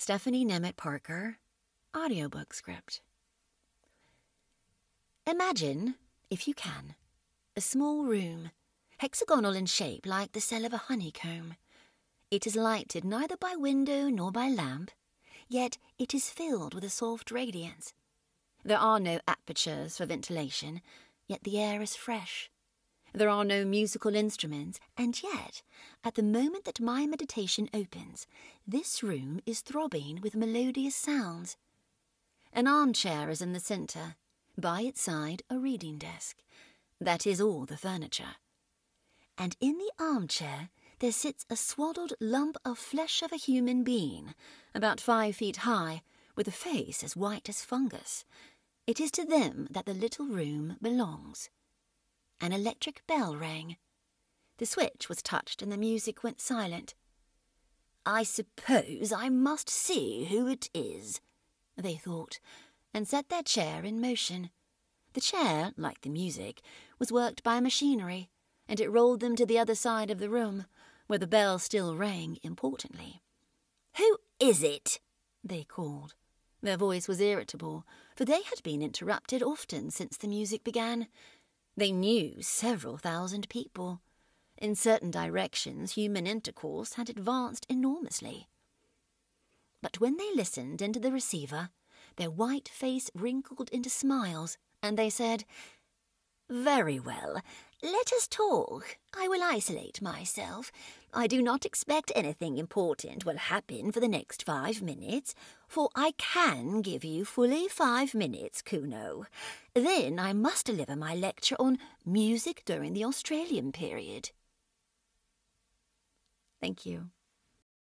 Stephanie Nemeth Parker, audiobook script. Imagine, if you can, a small room, hexagonal in shape like the cell of a honeycomb. It is lighted neither by window nor by lamp, yet it is filled with a soft radiance. There are no apertures for ventilation, yet the air is fresh, there are no musical instruments, and yet, at the moment that my meditation opens, this room is throbbing with melodious sounds. An armchair is in the centre, by its side, a reading desk. That is all the furniture. And in the armchair, there sits a swaddled lump of flesh of a human being, about five feet high, with a face as white as fungus. It is to them that the little room belongs an electric bell rang. The switch was touched and the music went silent. I suppose I must see who it is, they thought, and set their chair in motion. The chair, like the music, was worked by machinery, and it rolled them to the other side of the room, where the bell still rang importantly. Who is it? they called. Their voice was irritable, for they had been interrupted often since the music began, they knew several thousand people. In certain directions, human intercourse had advanced enormously. But when they listened into the receiver, their white face wrinkled into smiles, and they said, very well. Let us talk. I will isolate myself. I do not expect anything important will happen for the next five minutes, for I can give you fully five minutes, Kuno. Then I must deliver my lecture on music during the Australian period. Thank you.